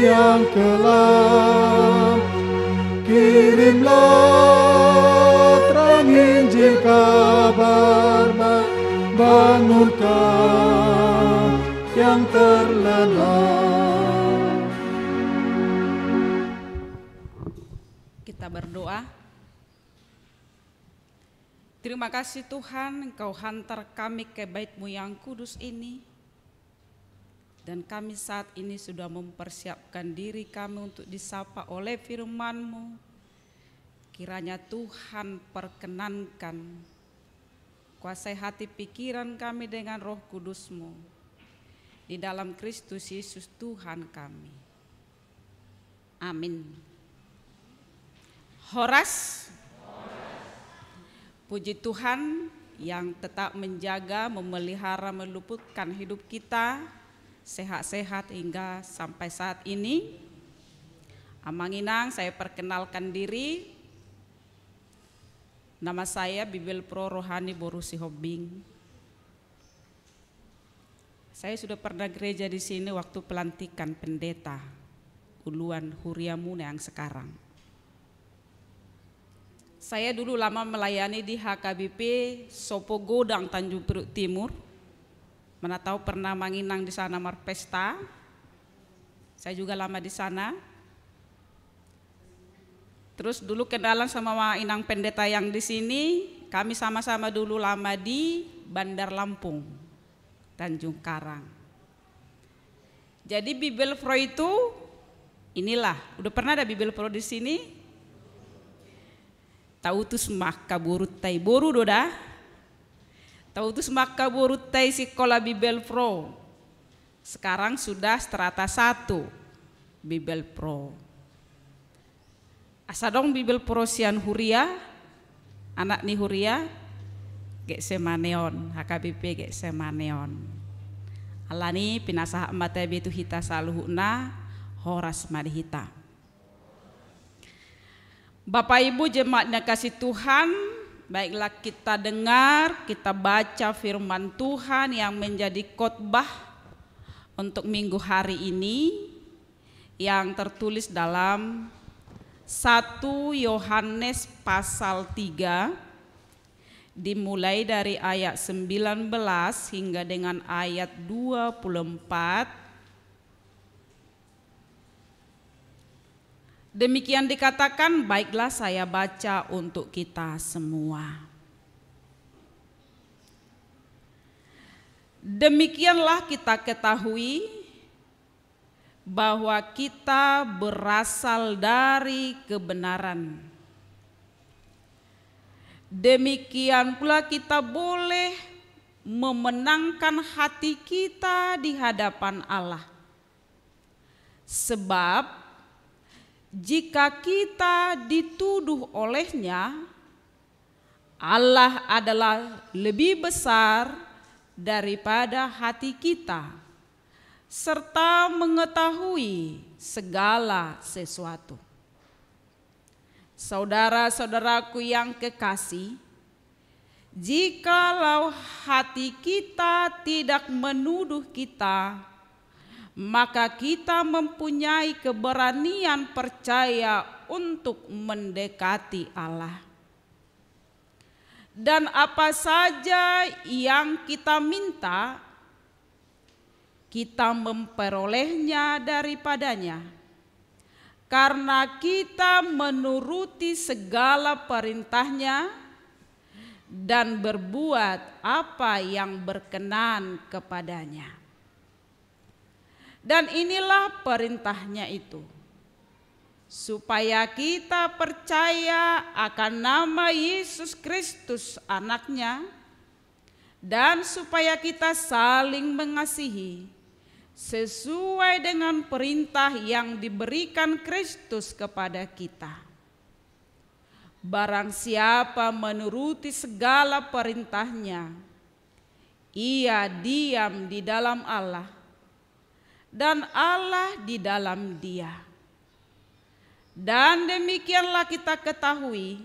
yang kelam Kirimlah terang Injil kabar Bangunkan yang terlena Kita berdoa Terima kasih Tuhan engkau hantar kami ke baitmu yang kudus ini dan kami saat ini sudah mempersiapkan diri kami untuk disapa oleh firman-Mu. Kiranya Tuhan perkenankan kuasai hati pikiran kami dengan roh kudus-Mu. Di dalam Kristus Yesus Tuhan kami. Amin. Horas. puji Tuhan yang tetap menjaga, memelihara, meluputkan hidup kita sehat-sehat hingga sampai saat ini. Amanginang, saya perkenalkan diri. Nama saya Bibel Pro Rohani Borusi Hobbing. Saya sudah pernah gereja di sini waktu pelantikan pendeta Uluan Huriamu yang sekarang. Saya dulu lama melayani di HKBP Sopo Godang Tanjung Priuk Timur Mana tahu pernah menginang di sana marpesta. Saya juga lama di sana. Terus dulu kenalan sama inang pendeta yang di sini, kami sama-sama dulu lama di Bandar Lampung, Tanjung Karang. Jadi Bibel Pro itu inilah, udah pernah ada Bibel Pro di sini? Tahu tuh semak kaburut tai boru doda Tahu Tautus si kola Bibel Pro. Sekarang sudah strata satu Bibel Pro. Asadong Bibel Pro sian Huria, anak ni Huria, gek semaneon, HKBP gek semaneon. Alani pinasah mata betu hita saluhuna horas madihita. Bapak Ibu jemaatnya kasih Tuhan, Baiklah kita dengar, kita baca firman Tuhan yang menjadi khotbah untuk minggu hari ini yang tertulis dalam 1 Yohanes pasal 3 dimulai dari ayat 19 hingga dengan ayat 24 Demikian dikatakan, baiklah saya baca untuk kita semua. Demikianlah kita ketahui bahwa kita berasal dari kebenaran. Demikian pula kita boleh memenangkan hati kita di hadapan Allah. Sebab jika kita dituduh olehnya, Allah adalah lebih besar daripada hati kita, serta mengetahui segala sesuatu. Saudara-saudaraku yang kekasih, jikalau hati kita tidak menuduh kita, maka kita mempunyai keberanian percaya untuk mendekati Allah. Dan apa saja yang kita minta, kita memperolehnya daripadanya, karena kita menuruti segala perintahnya dan berbuat apa yang berkenan kepadanya. Dan inilah perintahnya itu. Supaya kita percaya akan nama Yesus Kristus anaknya dan supaya kita saling mengasihi sesuai dengan perintah yang diberikan Kristus kepada kita. Barang siapa menuruti segala perintahnya, ia diam di dalam Allah dan Allah di dalam dia. Dan demikianlah kita ketahui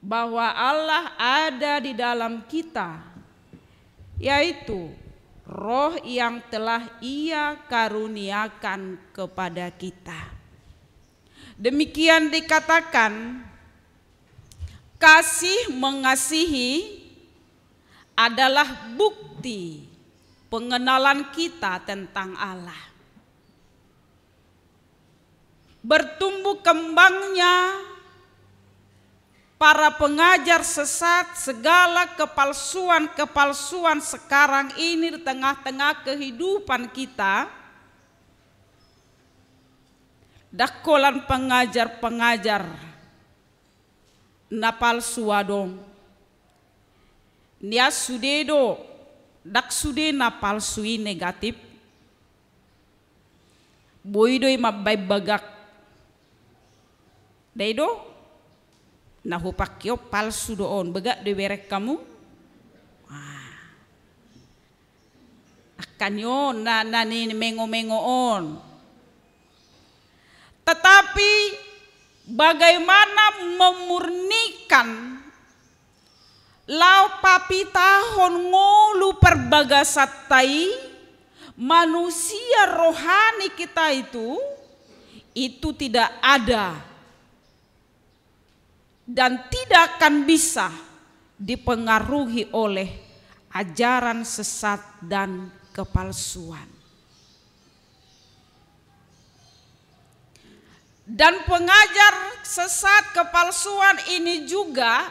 bahwa Allah ada di dalam kita, yaitu roh yang telah ia karuniakan kepada kita. Demikian dikatakan, kasih mengasihi adalah bukti pengenalan kita tentang Allah. Bertumbuh kembangnya para pengajar sesat segala kepalsuan-kepalsuan sekarang ini di tengah-tengah kehidupan kita dakolan pengajar-pengajar napal suadong nia sudedo dak sude na palsui negatif boidoi mabbay bagak daido na hupakyo palsu do on bagak de berek kamu ah. akan yo na na mengo-mengo on tetapi bagaimana memurnikan Lau papita hon ngolu perbaga tai manusia rohani kita itu itu tidak ada dan tidak akan bisa dipengaruhi oleh ajaran sesat dan kepalsuan. Dan pengajar sesat kepalsuan ini juga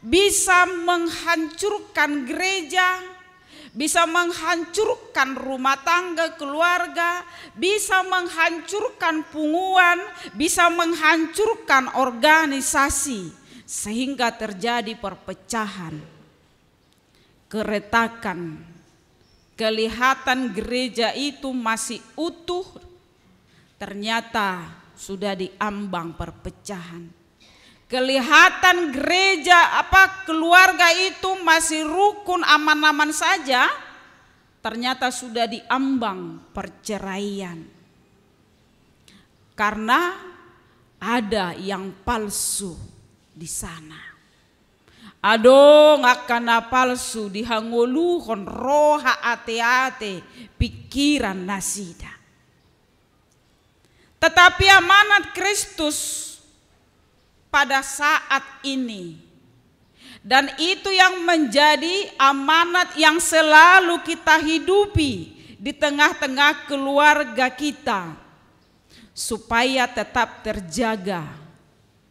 bisa menghancurkan gereja, bisa menghancurkan rumah tangga keluarga, bisa menghancurkan punguan, bisa menghancurkan organisasi, sehingga terjadi perpecahan, keretakan. Kelihatan gereja itu masih utuh, ternyata sudah diambang perpecahan kelihatan gereja apa keluarga itu masih rukun aman-aman saja ternyata sudah diambang perceraian karena ada yang palsu di sana. Aduh ngakana palsu dihangolu kon roha ate-ate pikiran nasida. Tetapi amanat Kristus pada saat ini. Dan itu yang menjadi amanat yang selalu kita hidupi di tengah-tengah keluarga kita. Supaya tetap terjaga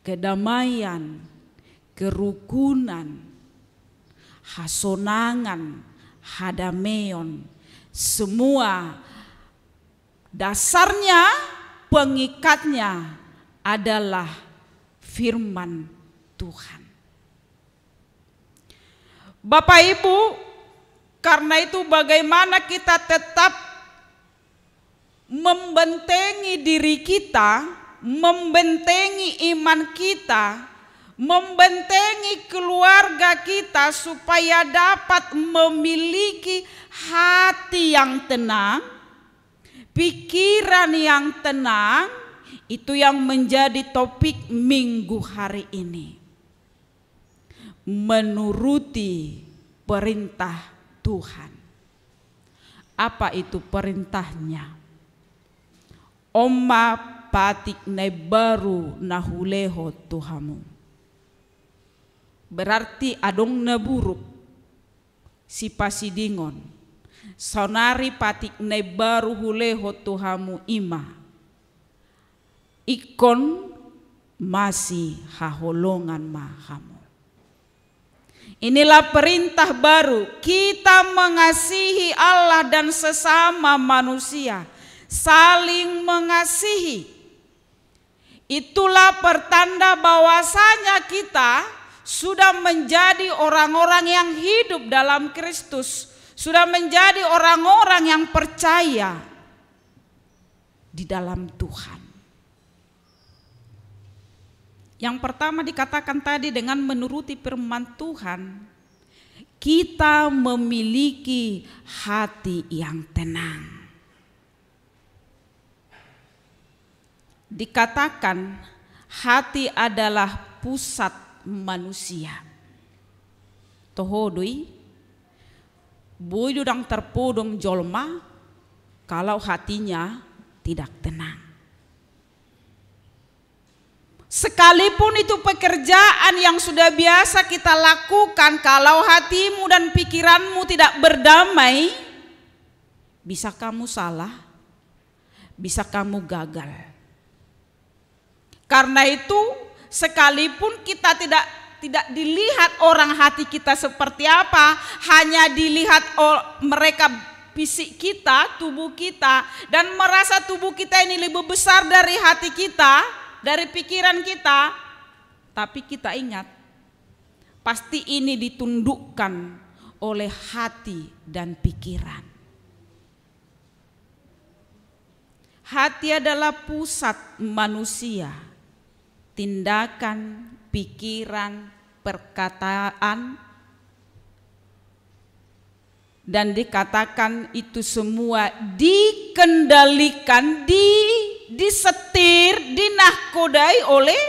kedamaian, kerukunan, hasonangan, hadameon. Semua dasarnya, pengikatnya adalah firman Tuhan. Bapak Ibu, karena itu bagaimana kita tetap membentengi diri kita, membentengi iman kita, membentengi keluarga kita supaya dapat memiliki hati yang tenang, pikiran yang tenang, itu yang menjadi topik minggu hari ini. Menuruti perintah Tuhan. Apa itu perintahnya? Oma patik baru nahuleho Tuhamu. Berarti adong neburuk si pasidingon. Sonari patik baru huleho Tuhamu imah ikon masih haholongan mahamu. Inilah perintah baru, kita mengasihi Allah dan sesama manusia, saling mengasihi. Itulah pertanda bahwasanya kita sudah menjadi orang-orang yang hidup dalam Kristus, sudah menjadi orang-orang yang percaya di dalam Tuhan. Yang pertama dikatakan tadi dengan menuruti firman Tuhan, kita memiliki hati yang tenang. Dikatakan hati adalah pusat manusia. Tohodui, buyudang terpudum jolma kalau hatinya tidak tenang. Sekalipun itu pekerjaan yang sudah biasa kita lakukan, kalau hatimu dan pikiranmu tidak berdamai, bisa kamu salah, bisa kamu gagal. Karena itu, sekalipun kita tidak tidak dilihat orang hati kita seperti apa, hanya dilihat mereka fisik kita, tubuh kita dan merasa tubuh kita ini lebih besar dari hati kita, dari pikiran kita, tapi kita ingat pasti ini ditundukkan oleh hati dan pikiran. Hati adalah pusat manusia, tindakan, pikiran, perkataan, dan dikatakan itu semua dikendalikan, di disetir, dinahkodai oleh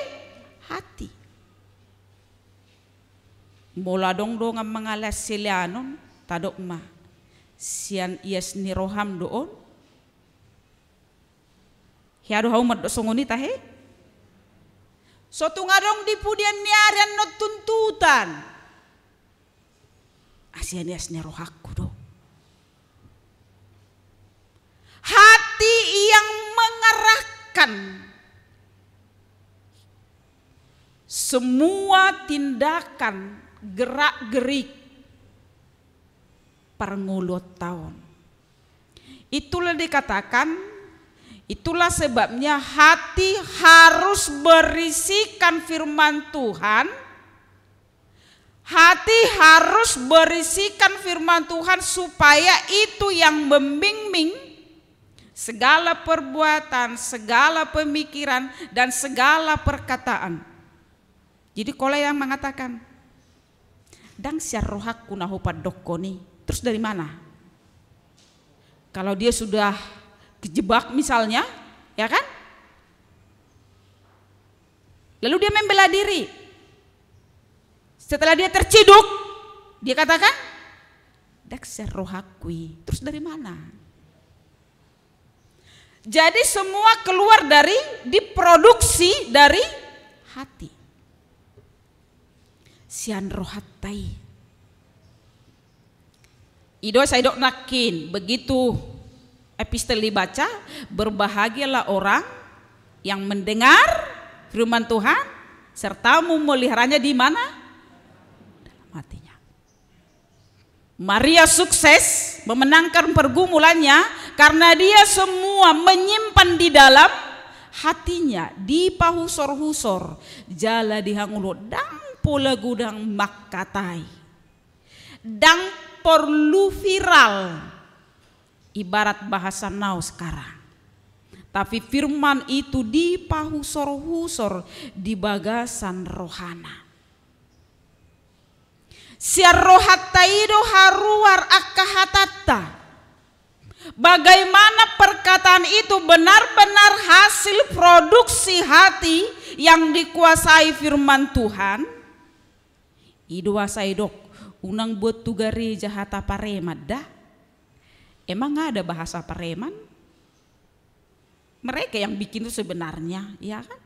hati. Mula dong dong mengalas silianon tadok ma sian ias niroham doon. Hiadu hau mad songoni tahe. So tungarong di pudian niaran no tuntutan. Asian ias nirohaku do. hati yang mengerahkan semua tindakan gerak-gerik perngulur tahun. Itulah dikatakan, itulah sebabnya hati harus berisikan firman Tuhan. Hati harus berisikan firman Tuhan supaya itu yang membimbing segala perbuatan, segala pemikiran, dan segala perkataan. Jadi kalau yang mengatakan, dan rohak nahupad dokoni, terus dari mana? Kalau dia sudah kejebak misalnya, ya kan? Lalu dia membela diri. Setelah dia terciduk, dia katakan, Dakser rohakui. Terus dari mana? Jadi semua keluar dari diproduksi dari hati. Sian rohatai. Ido saya dok nakin begitu epistel dibaca berbahagialah orang yang mendengar firman Tuhan serta memeliharanya di mana? Maria sukses memenangkan pergumulannya karena dia semua menyimpan di dalam hatinya di pahusor-husor jala hangulo dang pola gudang makatai dang perlu viral ibarat bahasa nau sekarang tapi firman itu di pahusor-husor di bagasan rohana Siarrohattaido haruar akkahatatta. Bagaimana perkataan itu benar-benar hasil produksi hati yang dikuasai firman Tuhan. Idua saidok, unang buat tugari jahata paremat dah. Emang ada bahasa pareman? Mereka yang bikin itu sebenarnya, ya kan?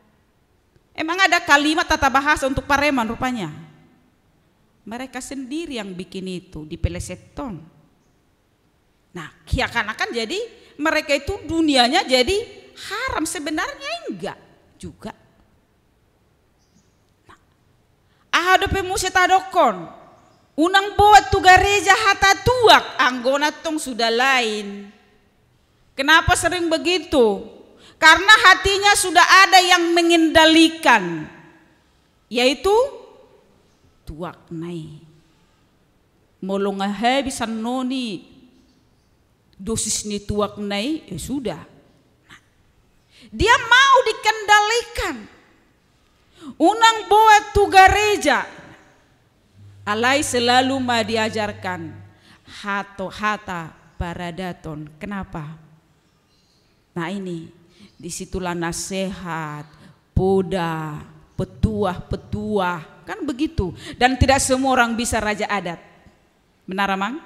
Emang ada kalimat tata bahasa untuk pareman rupanya? Mereka sendiri yang bikin itu di peleseton. Nah, kianakan jadi mereka itu dunianya jadi haram sebenarnya enggak juga. Nah, ahadope muset Unang buat tugas gereja hata tuak anggona tong sudah lain. Kenapa sering begitu? Karena hatinya sudah ada yang mengendalikan. Yaitu tuak nai molonga bisa noni dosis ni tuak nai ya sudah nah, dia mau dikendalikan unang buat tuga gereja, alai selalu ma diajarkan hato hata paradaton kenapa nah ini disitulah nasihat poda petuah-petuah Kan begitu. Dan tidak semua orang bisa raja adat. Benar Amang?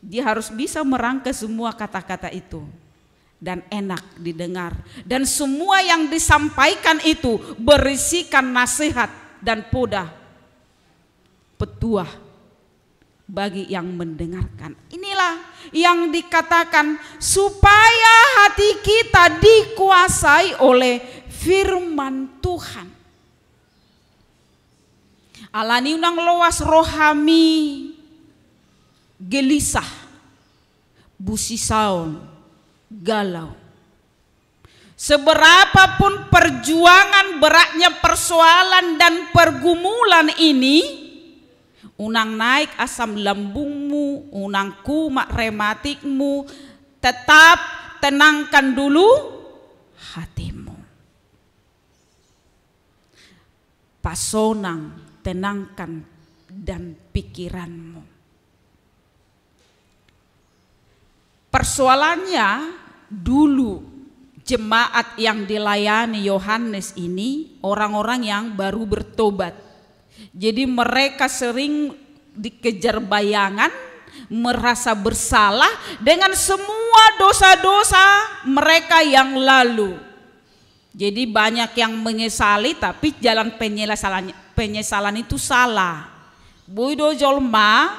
Dia harus bisa merangkai semua kata-kata itu dan enak didengar. Dan semua yang disampaikan itu berisikan nasihat dan poda petuah bagi yang mendengarkan. Inilah yang dikatakan supaya hati kita dikuasai oleh firman Tuhan. Alani unang loas rohami gelisah, saun galau. Seberapapun perjuangan beratnya persoalan dan pergumulan ini, unang naik asam lambungmu, unang kumat rematikmu, tetap tenangkan dulu hatimu. Pasonang tenangkan dan pikiranmu. Persoalannya dulu jemaat yang dilayani Yohanes ini orang-orang yang baru bertobat. Jadi mereka sering dikejar bayangan, merasa bersalah dengan semua dosa-dosa mereka yang lalu. Jadi banyak yang menyesali tapi jalan penyelesaiannya penyesalan itu salah. Buido Jolma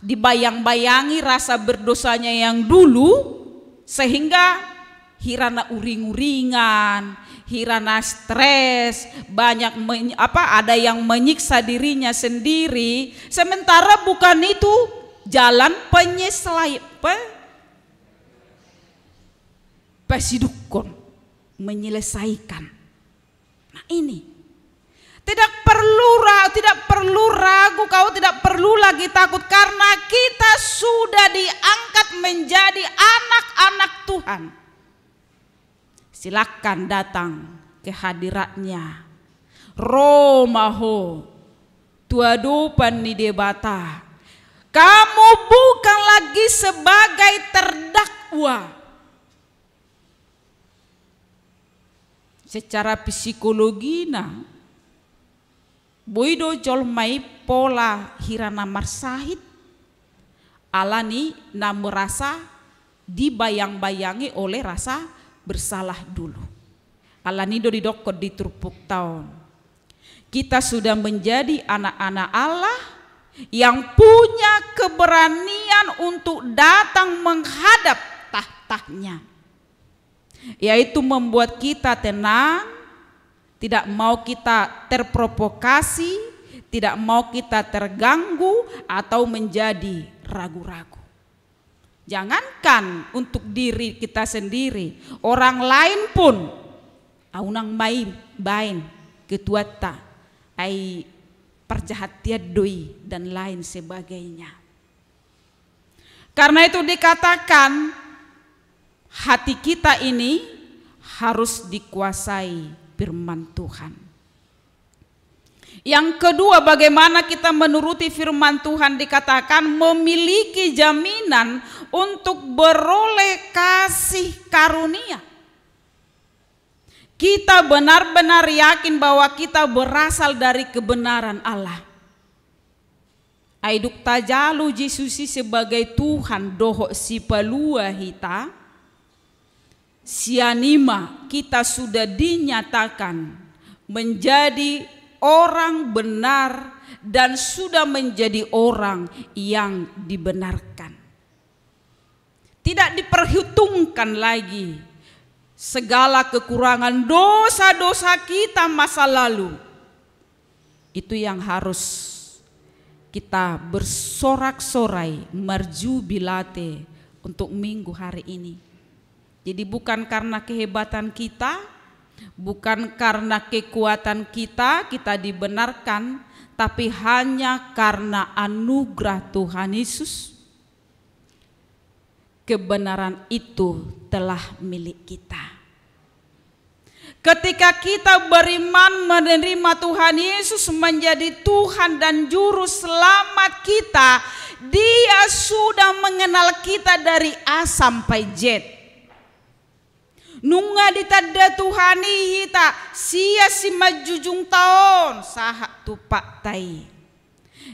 dibayang-bayangi rasa berdosanya yang dulu sehingga hirana uring-uringan, hirana stres, banyak apa ada yang menyiksa dirinya sendiri, sementara bukan itu jalan penyesalan. pe, pesidukon menyelesaikan. Nah ini tidak perlu tidak perlu ragu, kau tidak perlu lagi takut karena kita sudah diangkat menjadi anak-anak Tuhan. Silakan datang ke hadiratnya. Romaho tuadupan ni debata. Kamu bukan lagi sebagai terdakwa. Secara psikologi nah boido mai pola hirana marsahit alani na merasa dibayang-bayangi oleh rasa bersalah dulu. Alani do didokot di terpuk tahun. Kita sudah menjadi anak-anak Allah yang punya keberanian untuk datang menghadap tahtanya. Yaitu membuat kita tenang, tidak mau kita terprovokasi, tidak mau kita terganggu atau menjadi ragu-ragu. Jangankan untuk diri kita sendiri, orang lain pun aunang main bain ketuata ai perjahatian doi dan lain sebagainya. Karena itu dikatakan hati kita ini harus dikuasai firman Tuhan. Yang kedua, bagaimana kita menuruti firman Tuhan dikatakan memiliki jaminan untuk beroleh kasih karunia. Kita benar-benar yakin bahwa kita berasal dari kebenaran Allah. Aiduk tajalu Yesus sebagai Tuhan doho si pelua hita Sianima kita sudah dinyatakan menjadi orang benar dan sudah menjadi orang yang dibenarkan. Tidak diperhitungkan lagi segala kekurangan dosa-dosa kita masa lalu. Itu yang harus kita bersorak-sorai marju bilate untuk minggu hari ini jadi bukan karena kehebatan kita, bukan karena kekuatan kita kita dibenarkan, tapi hanya karena anugerah Tuhan Yesus. Kebenaran itu telah milik kita. Ketika kita beriman menerima Tuhan Yesus menjadi Tuhan dan Juru Selamat kita, Dia sudah mengenal kita dari A sampai Z nunga ditadda Tuhani hita sia si majujung tahun sahak tupak tai.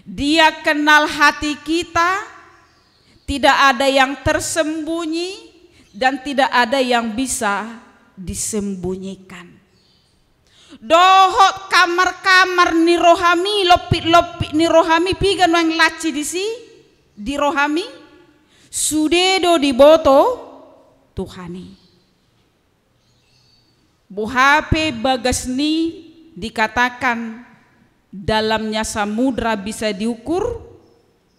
Dia kenal hati kita, tidak ada yang tersembunyi dan tidak ada yang bisa disembunyikan. Dohot kamar-kamar ni nirohami, lopik-lopik rohami, pigan wang laci di si di rohami, sudedo di boto Tuhani. Buhape Bagasni dikatakan dalamnya samudra bisa diukur,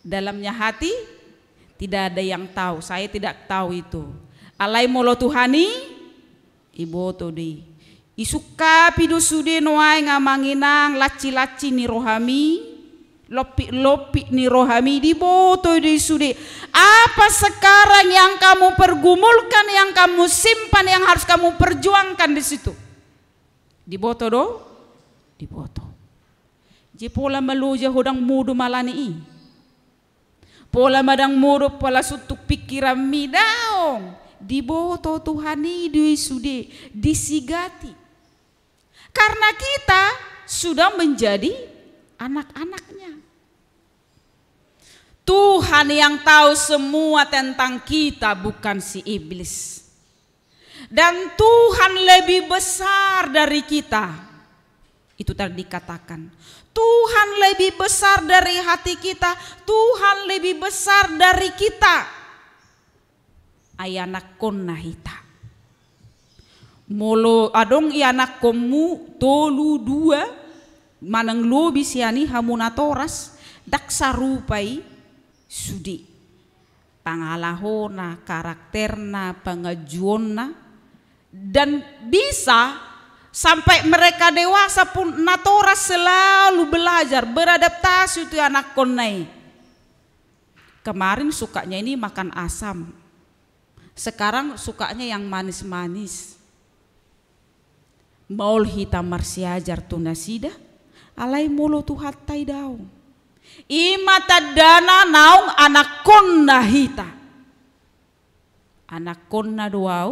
dalamnya hati tidak ada yang tahu. Saya tidak tahu itu. Alai molo Tuhani ibu todi. Isuka pidusude noai ngamanginang laci-laci ni rohami Lopik-lopik ni rohami di boto di sudi. Apa sekarang yang kamu pergumulkan, yang kamu simpan, yang harus kamu perjuangkan di situ? Di boto do? Di boto. Je pola meluja hodang mudu malani i. Pola madang mudu pola sutuk pikiran mi daong. Di boto Tuhan i di sudi. Disigati. Karena kita sudah menjadi anak-anaknya Tuhan yang tahu semua tentang kita bukan si iblis. Dan Tuhan lebih besar dari kita. Itu tadi dikatakan. Tuhan lebih besar dari hati kita. Tuhan lebih besar dari kita. nakon nahita Molo adong iana komu tolu dua manang lobi siani hamunatoras daksa rupai sudi pangalahona karakterna pengajuonna dan bisa sampai mereka dewasa pun natora selalu belajar beradaptasi itu anak konai kemarin sukanya ini makan asam sekarang sukanya yang manis-manis maul hitam marsiajar tunasida alai mulu tuhat taidaung tadana naung anak kunna hita anak anakonna doau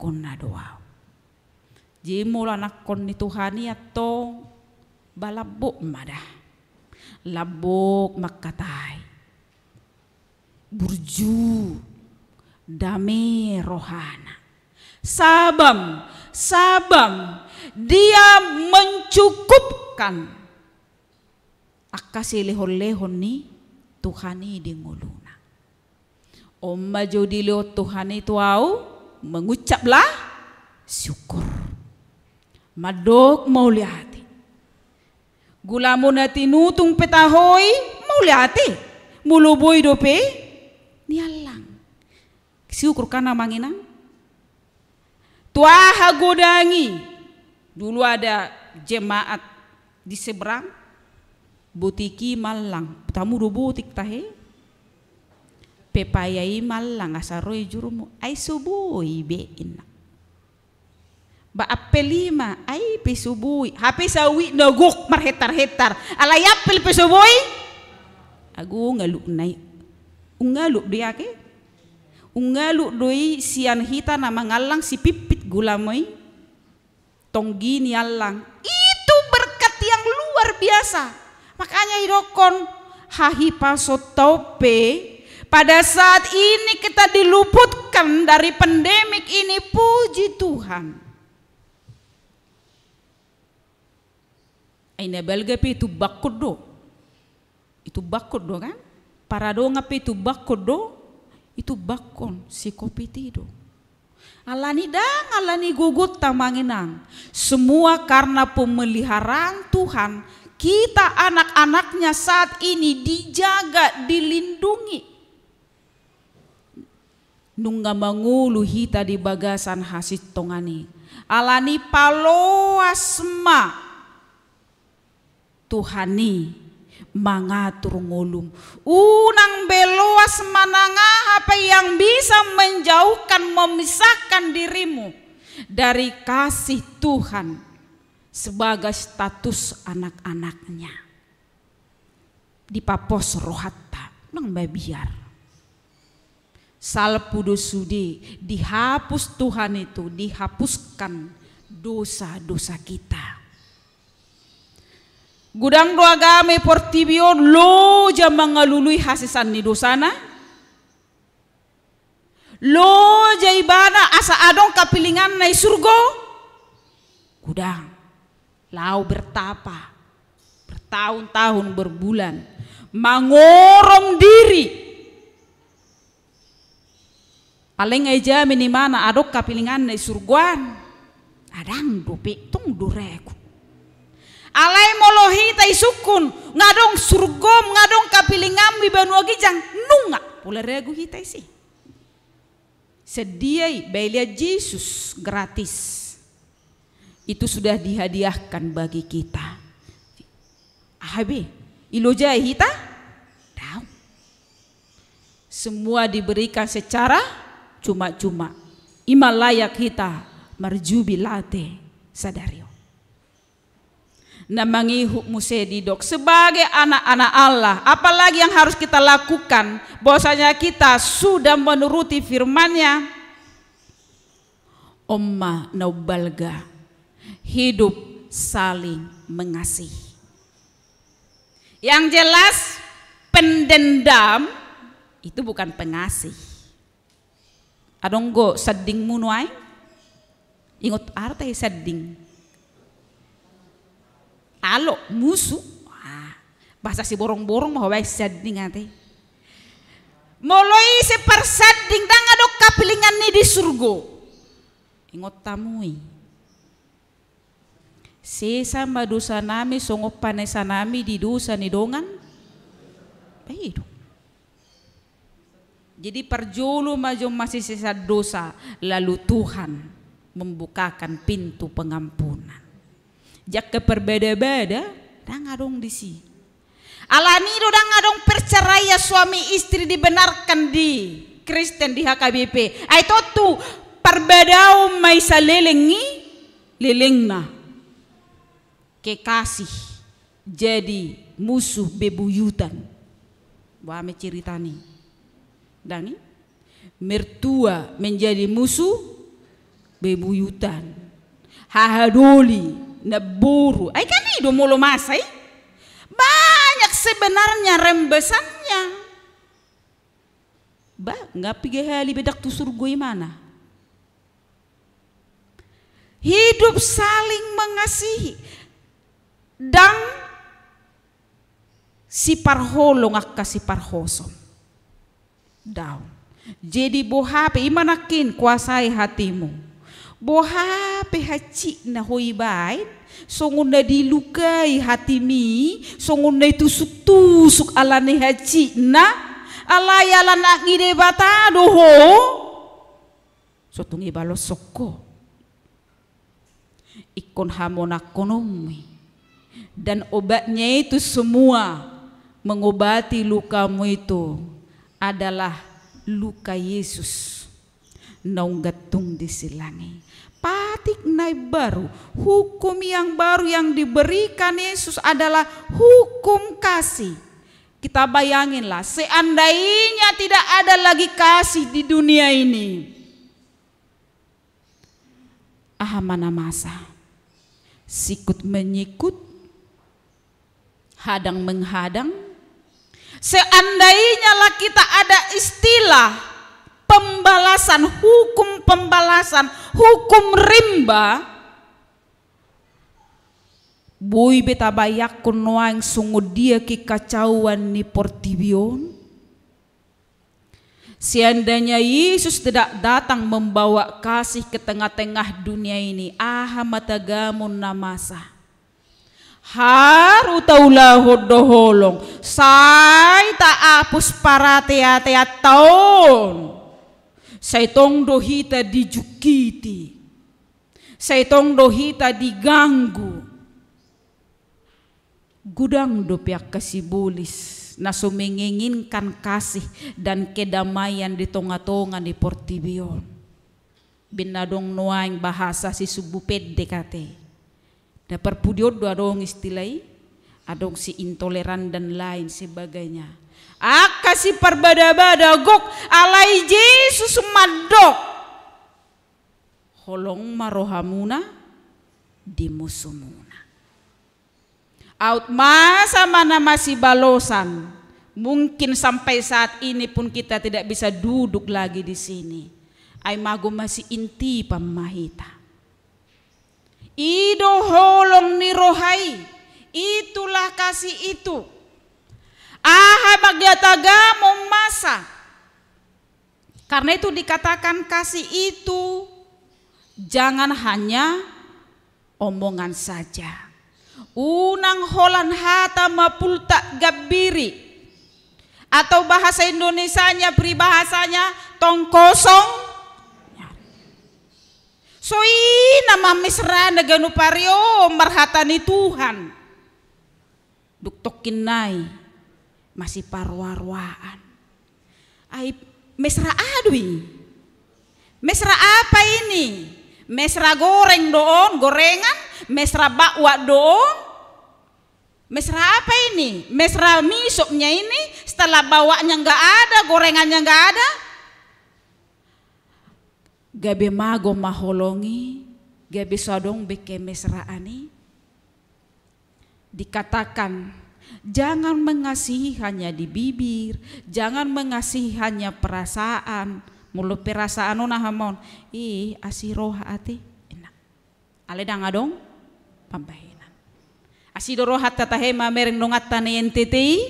kunna doau jimul kunni Tuhan to balabuk madah labuk makatai burju dame rohana sabam sabam dia mencukupkan akkasi ini Tuhani nguluna. Oma jodi leo Tuhani tuau mengucaplah syukur. Madok mau lihati mauliati. Gulamunati nutung petahoi mau lihati Muluboi dope nialang. Syukur kana manginang. Tuaha godangi. Dulu ada jemaat di seberang malang tamu tamu tik tahe pepayai malang asaroi jurumu ai subui be inna ba apelima ai pe subui hape sawi nogok marhetar hetar hetar ala yapel pe subui agu ngalu nai ungalu dia ke ungalu doi sian hita na mangalang si pipit gula gulamoi tonggini alang itu berkat yang luar biasa Makanya hahi pasotope pada saat ini kita diluputkan dari pandemik ini puji Tuhan. Ini belga belgape itu bakodo. Itu bakodo kan? Para Paradonga pe itu bakodo. Itu bakon si kopi tido. Alani dang, alani gugut tamanginang. Semua karena pemeliharaan Tuhan kita anak-anaknya saat ini dijaga, dilindungi. Nungga mangulu hita di bagasan hasit tongani. Alani paloasma Tuhani mengatur ngulum. Unang beloas mananga apa yang bisa menjauhkan memisahkan dirimu dari kasih Tuhan sebagai status anak-anaknya. Di papos rohata, nang babiar. Salpudo sudi, dihapus Tuhan itu, dihapuskan dosa-dosa kita. Gudang doa game portibio lo jam mengalului hasisan di dosana. Lo jaibana asa adong kapilingan nai surgo. Gudang lau bertapa bertahun-tahun berbulan mengorong diri paling aja minimal mana adok kapilingan di surguan adang dope tung dureku alai molohi tai sukun ngadong surgom ngadong kapilingam bibanuagi jang nunga pula regu hitai si sediai belia Jesus gratis itu sudah dihadiahkan bagi kita. Ahabi, ilojai kita, Tahu. Semua diberikan secara cuma-cuma. Ima layak kita marjubilate sadario. Namangi Musa didok sebagai anak-anak Allah. Apalagi yang harus kita lakukan. Bahwasanya kita sudah menuruti firmannya. Omma naubalga hidup saling mengasihi. Yang jelas pendendam itu bukan pengasih. Adonggo seding munuai. Ingat arti seding. Alo musuh. Ah, bahasa si borong-borong mau baik seding Moloi Mulai seperseding tangga dok kapilingan ni di surgo. Ingat tamui Sesa madusa nami songo panesa nami di dosa ni dongan. Baik Jadi perjulu majum masih sisa dosa lalu Tuhan membukakan pintu pengampunan. Jak ke perbeda-beda, dang adong si Alani do dang adong perceraian suami istri dibenarkan di Kristen di HKBP. itu tu perbedaan maisa salelengi lelengna kekasih jadi musuh bebuyutan. cerita meceritani, Dani, mertua menjadi musuh bebuyutan. Hahadoli, neburu. Ay kan itu mulu masai. Banyak sebenarnya rembesannya. Ba, nggak pigi hali bedak tu surga mana? Hidup saling mengasihi dang si parholo ka si parhoso daw jadi bohape imanakin kuasai hatimu bohape haci na hoibaid songunda dilukai hatimi songunda tusuk-tusuk alane haci na yala ya na ngide bata doho sotungi balos soko ikon konomi dan obatnya itu semua mengobati lukamu itu adalah luka Yesus naunggatung disilangi patik naik baru hukum yang baru yang diberikan Yesus adalah hukum kasih kita bayanginlah seandainya tidak ada lagi kasih di dunia ini mana masa sikut menyikut hadang menghadang. Seandainya lah kita ada istilah pembalasan, hukum pembalasan, hukum rimba, Bui beta bayak kunoang sungguh dia ki kacauan ni portibion. Seandainya Yesus tidak datang membawa kasih ke tengah-tengah dunia ini, aha matagamun namasah har utaula hodoholong sai ta apus para tea tea taon sai tong dohita dijukiti sai tong dohita diganggu gudang dopiak kasibulis nasu menginginkan kasih dan kedamaian di tonga-tonga di Portibion binadong noaing bahasa si subupet dekate. Da perpudiod dua istilai, adong si intoleran dan lain sebagainya. Aka si perbada-bada gok alai Yesus madok. Holong marohamuna di musumuna. Out masa mana masih balosan. Mungkin sampai saat ini pun kita tidak bisa duduk lagi di sini. ai magu masih inti pamahita Ido holong ni rohai. Itulah kasih itu. Aha bagiataga memasa. Karena itu dikatakan kasih itu jangan hanya omongan saja. Unang holan hata mapul tak gabiri atau bahasa Indonesianya peribahasanya tong kosong So nama mamisra na ganuparyo marhata ni Tuhan. Duktokin nai masih parwarwaan. Ay mesra adui Mesra apa ini? Mesra goreng doon, gorengan, mesra bakwa doon. Mesra apa ini? Mesra misoknya ini setelah bawanya enggak ada, gorengannya enggak ada, gabe mago maholongi, gabe sodong beke mesraani. Dikatakan, jangan mengasihi hanya di bibir, jangan mengasihi hanya perasaan, mulu perasaan ona hamon, ih asiroh ati enak. Ale dangadong pambahinan. Asidoro hatta tahema mereng dongatta ne entiti,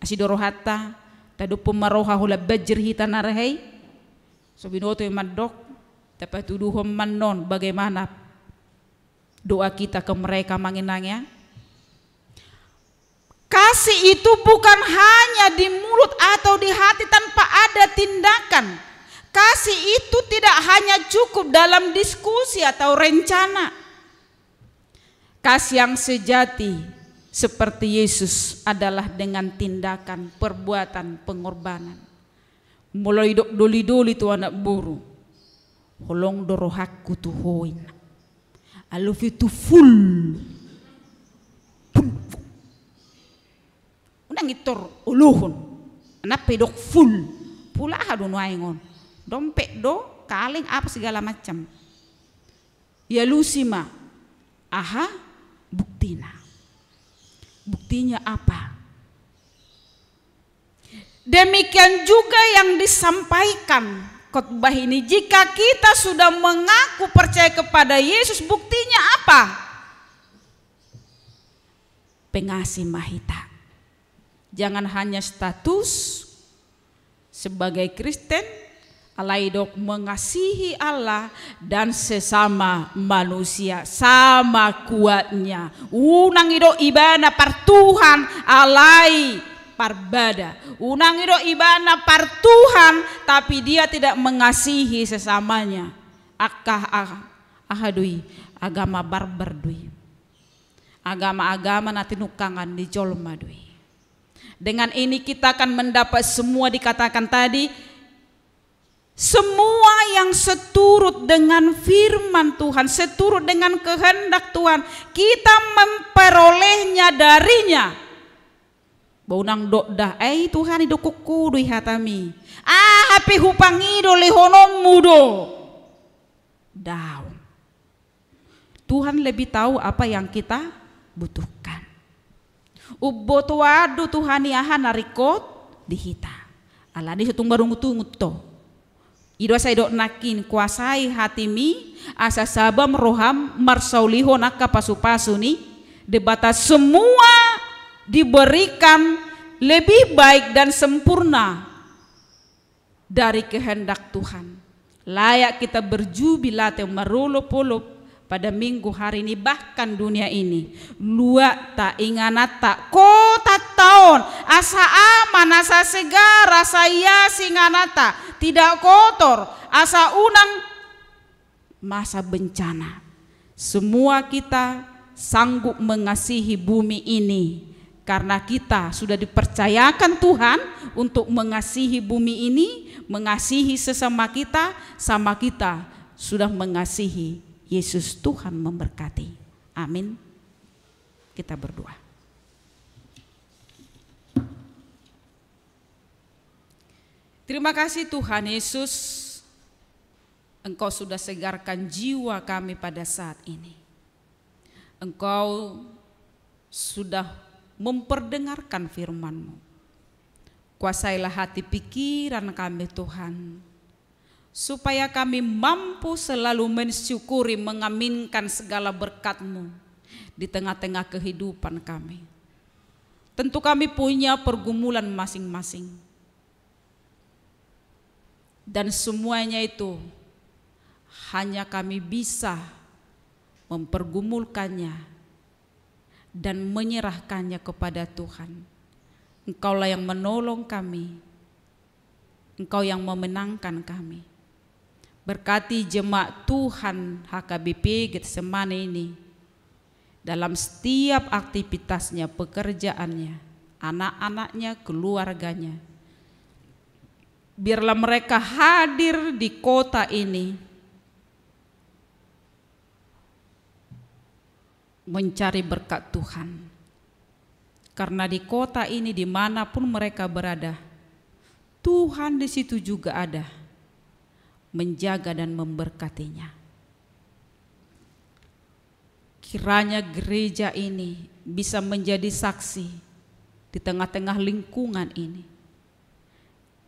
asidoro hatta tadu maroha hula bajir hitanarahei, So binoto man dok, dapat tuduhan man non bagaimana doa kita ke mereka mengenangnya. Kasih itu bukan hanya di mulut atau di hati tanpa ada tindakan. Kasih itu tidak hanya cukup dalam diskusi atau rencana. Kasih yang sejati seperti Yesus adalah dengan tindakan, perbuatan, pengorbanan. Mulai dok doli-doli tu anak buru. Holong doro hakku tu hoin. Alufi full. Udah itor uluhun. anak dok full. Pula hadun waingon. Dompet do, kaleng apa segala macam. Ya lusima. Aha, buktina. Buktinya apa? Demikian juga yang disampaikan khotbah ini. Jika kita sudah mengaku percaya kepada Yesus, buktinya apa? Pengasih mahita. Jangan hanya status sebagai Kristen, alaidok mengasihi Allah dan sesama manusia sama kuatnya. Unang ibana partuhan alai parbada. unangiro ibana Tuhan, tapi dia tidak mengasihi sesamanya. Akah ah, ahadui agama barbar dui. Agama-agama nanti nukangan di jolma dui. Dengan ini kita akan mendapat semua dikatakan tadi semua yang seturut dengan firman Tuhan, seturut dengan kehendak Tuhan, kita memperolehnya darinya nang dok dah ai Tuhan ido kuku dui hatami. Ah api hupangi do lehonom mudo. Down. Tuhan lebih tahu apa yang kita butuhkan. Ubo tuadu Tuhan iaha narikot dihita. Allah di situng barung ngutu Ido saya dok nakin kuasai hatimi asa sabam roham marsauliho naka pasu-pasu ni debata semua diberikan lebih baik dan sempurna dari kehendak Tuhan. Layak kita berjubilah merulup-ulup pada minggu hari ini bahkan dunia ini luak tak ingat tak kota tahun asa aman asa segar asa ia singanata tidak kotor asa unang masa bencana semua kita sanggup mengasihi bumi ini karena kita sudah dipercayakan Tuhan untuk mengasihi bumi ini, mengasihi sesama kita, sama kita sudah mengasihi Yesus Tuhan memberkati. Amin. Kita berdoa. Terima kasih Tuhan Yesus, Engkau sudah segarkan jiwa kami pada saat ini. Engkau sudah memperdengarkan firman-Mu. Kuasailah hati pikiran kami Tuhan, supaya kami mampu selalu mensyukuri mengaminkan segala berkat-Mu di tengah-tengah kehidupan kami. Tentu kami punya pergumulan masing-masing. Dan semuanya itu hanya kami bisa mempergumulkannya dan menyerahkannya kepada Tuhan. Engkaulah yang menolong kami. Engkau yang memenangkan kami. Berkati jemaat Tuhan HKBP Getsemane ini dalam setiap aktivitasnya, pekerjaannya, anak-anaknya, keluarganya. Biarlah mereka hadir di kota ini mencari berkat Tuhan. Karena di kota ini dimanapun mereka berada, Tuhan di situ juga ada, menjaga dan memberkatinya. Kiranya gereja ini bisa menjadi saksi di tengah-tengah lingkungan ini.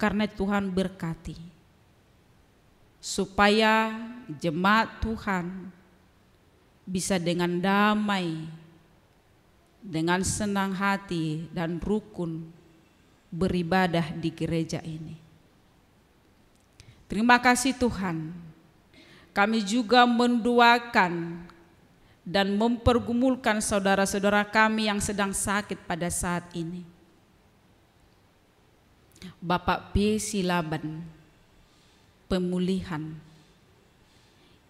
Karena Tuhan berkati. Supaya jemaat Tuhan bisa dengan damai, dengan senang hati dan rukun beribadah di gereja ini. Terima kasih Tuhan, kami juga menduakan dan mempergumulkan saudara-saudara kami yang sedang sakit pada saat ini. Bapak P. Silaban, pemulihan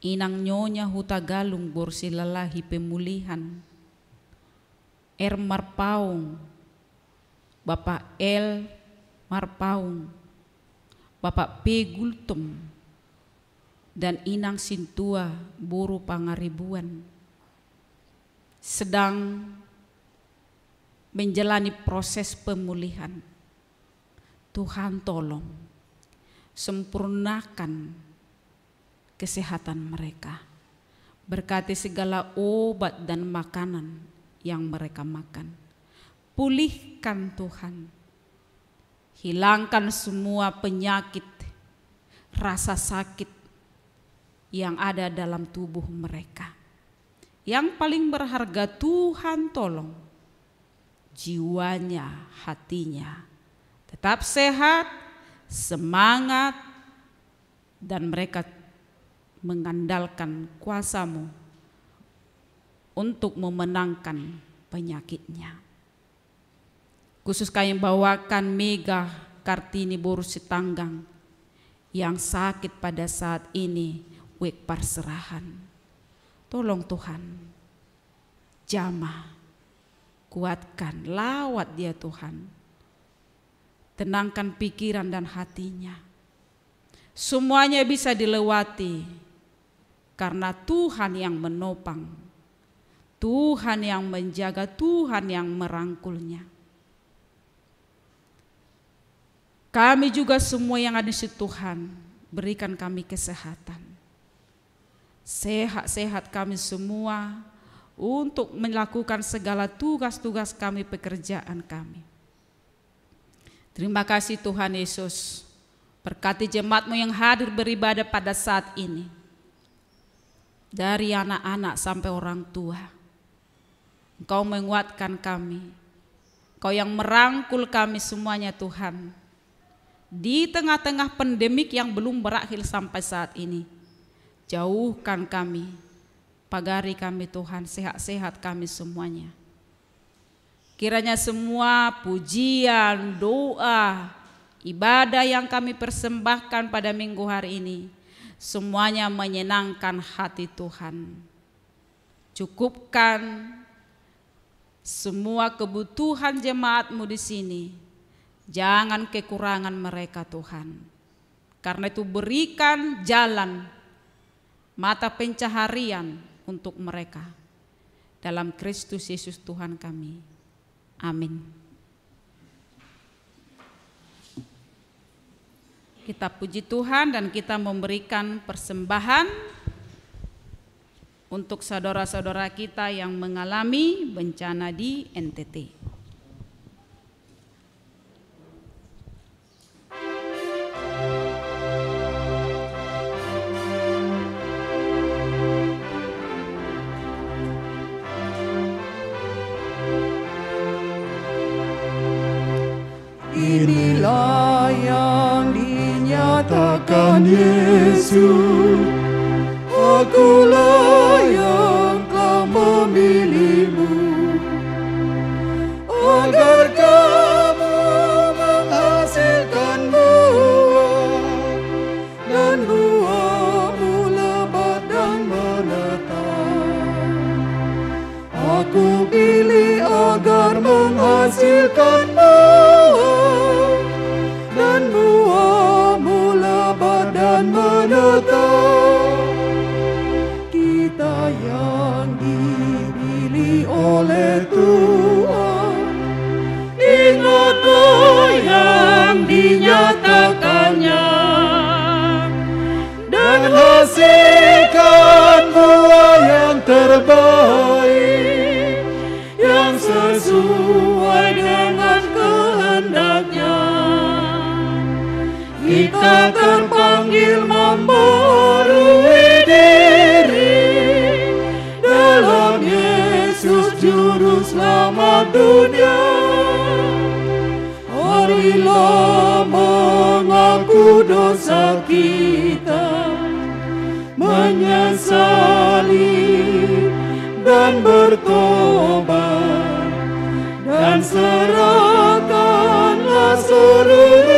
inang nyonya huta galung borsi lelahi pemulihan. Er Marpaung, Bapak El Marpaung, Bapak P. gultum dan Inang Sintua Buru Pangaribuan. Sedang menjalani proses pemulihan. Tuhan tolong sempurnakan kesehatan mereka. Berkati segala obat dan makanan yang mereka makan. Pulihkan Tuhan. Hilangkan semua penyakit, rasa sakit yang ada dalam tubuh mereka. Yang paling berharga Tuhan tolong jiwanya, hatinya tetap sehat, semangat dan mereka mengandalkan kuasamu untuk memenangkan penyakitnya. Khusus kami bawakan Mega Kartini Borusi Tanggang yang sakit pada saat ini wek perserahan. Tolong Tuhan, jamah, kuatkan, lawat dia Tuhan. Tenangkan pikiran dan hatinya. Semuanya bisa dilewati karena Tuhan yang menopang, Tuhan yang menjaga, Tuhan yang merangkulnya. Kami juga semua yang ada di Tuhan, berikan kami kesehatan. Sehat-sehat kami semua untuk melakukan segala tugas-tugas kami, pekerjaan kami. Terima kasih Tuhan Yesus. Berkati jemaatmu yang hadir beribadah pada saat ini dari anak-anak sampai orang tua. Engkau menguatkan kami. Kau yang merangkul kami semuanya Tuhan. Di tengah-tengah pandemik yang belum berakhir sampai saat ini. Jauhkan kami. Pagari kami Tuhan, sehat-sehat kami semuanya. Kiranya semua pujian, doa, ibadah yang kami persembahkan pada minggu hari ini semuanya menyenangkan hati Tuhan. Cukupkan semua kebutuhan jemaatmu di sini. Jangan kekurangan mereka Tuhan. Karena itu berikan jalan mata pencaharian untuk mereka. Dalam Kristus Yesus Tuhan kami. Amin. kita puji Tuhan dan kita memberikan persembahan untuk saudara-saudara kita yang mengalami bencana di NTT. katakan Yesus, akulah yang kau memilihmu agar kamu menghasilkan buah dan buahmu lebat dan menetap. Aku pilih agar menghasilkan Tuhan Tuo Inoto yang dinyatakannya Dan hasilkan buah yang terbaik Yang sesuai dengan kehendaknya Kita terpanggil memberi juru selamat dunia Marilah mengaku dosa kita Menyesali dan bertobat Dan serahkanlah seluruh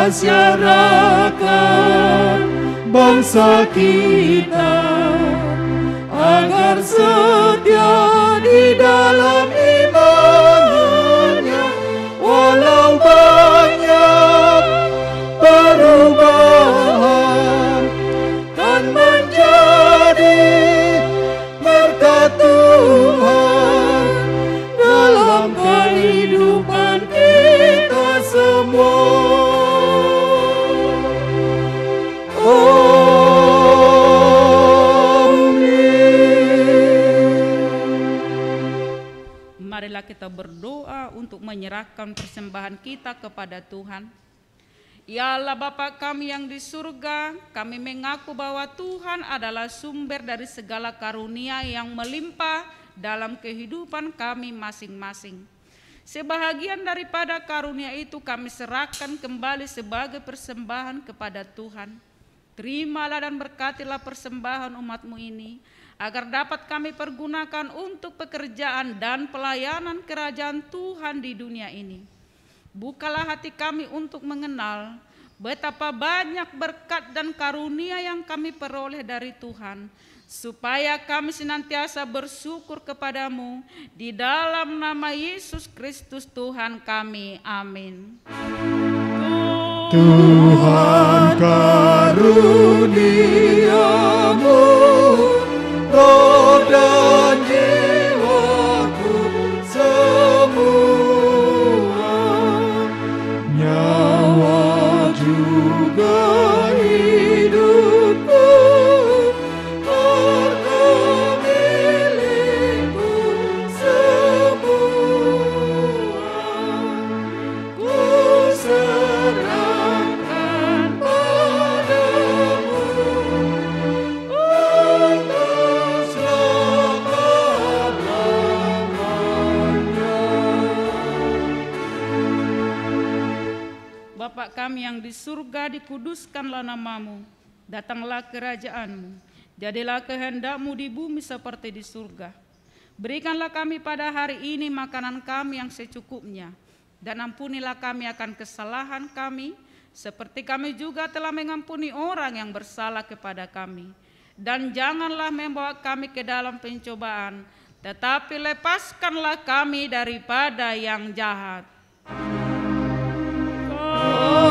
masyarakat bangsa kita agar setia di dalam kita berdoa untuk menyerahkan persembahan kita kepada Tuhan. Ya Allah Bapa kami yang di surga, kami mengaku bahwa Tuhan adalah sumber dari segala karunia yang melimpah dalam kehidupan kami masing-masing. Sebahagian daripada karunia itu kami serahkan kembali sebagai persembahan kepada Tuhan. Terimalah dan berkatilah persembahan umatmu ini agar dapat kami pergunakan untuk pekerjaan dan pelayanan kerajaan Tuhan di dunia ini. Bukalah hati kami untuk mengenal betapa banyak berkat dan karunia yang kami peroleh dari Tuhan, supaya kami senantiasa bersyukur kepadamu di dalam nama Yesus Kristus Tuhan kami. Amin. Tuhan karuniamu Lord. yang di surga dikuduskanlah namamu, datanglah kerajaanmu, jadilah kehendakmu di bumi seperti di surga. Berikanlah kami pada hari ini makanan kami yang secukupnya, dan ampunilah kami akan kesalahan kami, seperti kami juga telah mengampuni orang yang bersalah kepada kami. Dan janganlah membawa kami ke dalam pencobaan, tetapi lepaskanlah kami daripada yang jahat. Oh.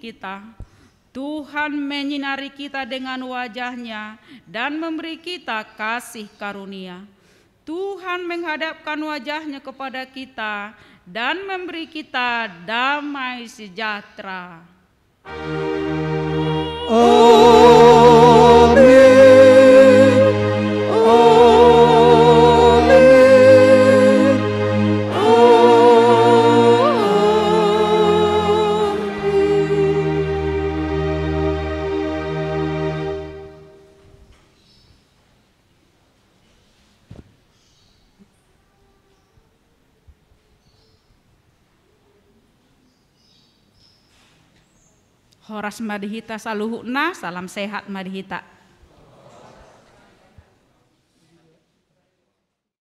kita. Tuhan menyinari kita dengan wajahnya dan memberi kita kasih karunia. Tuhan menghadapkan wajahnya kepada kita dan memberi kita damai sejahtera. Oh. Oras madihita saluhukna, salam sehat madihita.